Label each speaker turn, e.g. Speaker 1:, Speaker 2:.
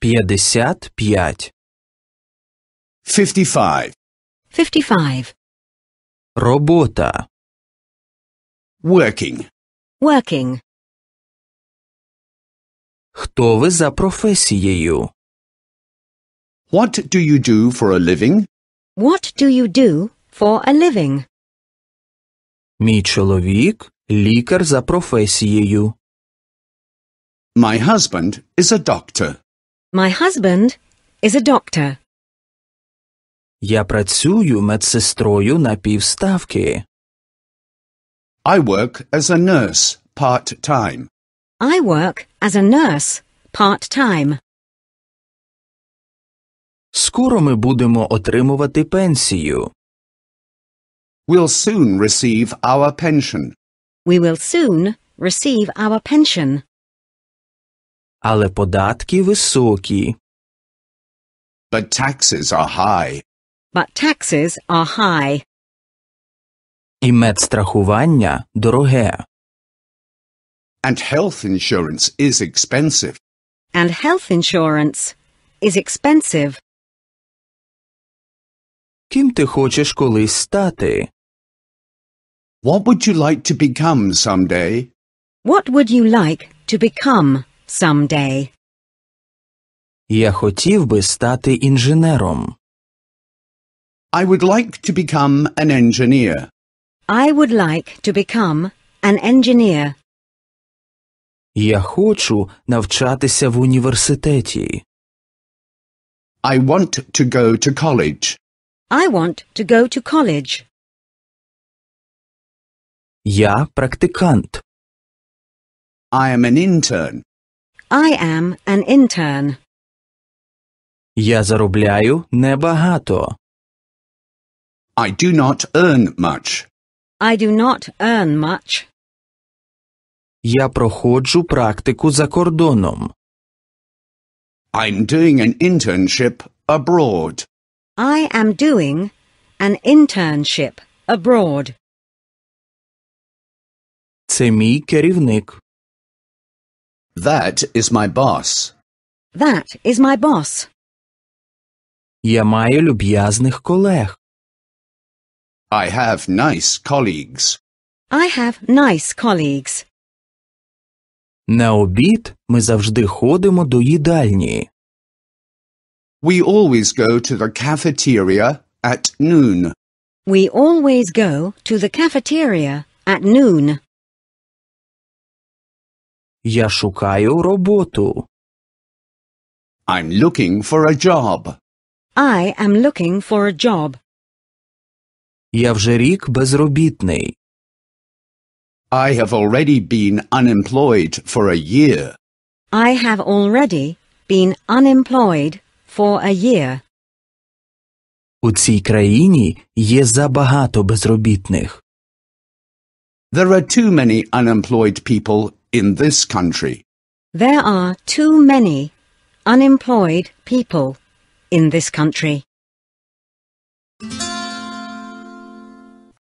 Speaker 1: пять. 55. 55. Робота. Working. Working. Хто ви за професією? What do you do for a living?
Speaker 2: What do you do for a living?
Speaker 3: Мій чоловік лікар за професією. My husband is a doctor.
Speaker 2: My husband is a doctor.
Speaker 3: Я працюю медсестрою на півставки. I work as a nurse part-time. I work as
Speaker 2: a nurse
Speaker 1: part-time.
Speaker 3: Скоро ми будемо отримувати пенсію. We'll soon receive our pension.
Speaker 2: We will soon receive our pension.
Speaker 3: Але податки високі. But taxes are high.
Speaker 2: But taxes are high.
Speaker 3: І медстрахування
Speaker 1: дороге. And health insurance is expensive.
Speaker 2: And health insurance is expensive.
Speaker 3: Ким ти хочеш колись стати? What would you like to become someday?
Speaker 2: What would you like to become? someday.
Speaker 3: Я хотів би стати інженером. I would like to become an engineer.
Speaker 2: I would like to become an engineer.
Speaker 3: Я хочу навчатися в
Speaker 1: університеті. I want to go to college. I want to go to college. Я практикант. I am an intern. I am an
Speaker 2: intern.
Speaker 3: Я заробляю небагато. I do not earn much.
Speaker 2: I do not earn much.
Speaker 3: Я проходжу практику за кордоном. I'm doing an internship abroad.
Speaker 2: I am doing an internship abroad.
Speaker 3: Це мій керівник. That is my boss.
Speaker 2: That is my boss.
Speaker 3: Я маю люб'язних колег. I have nice colleagues.
Speaker 2: I have nice colleagues.
Speaker 3: На обід ми завжди ходимо до їдальні. We always go to the cafeteria at noon.
Speaker 2: We always go to the cafeteria at noon.
Speaker 1: Я шукаю роботу. I'm looking for a job. I am looking for a job. Я вже рік безробітний.
Speaker 3: I have already been unemployed for a year.
Speaker 2: I have already been unemployed for a year.
Speaker 3: У цій країні є забагато безробітних. There are too many unemployed people in this country.
Speaker 2: There are too many
Speaker 1: unemployed people in this country.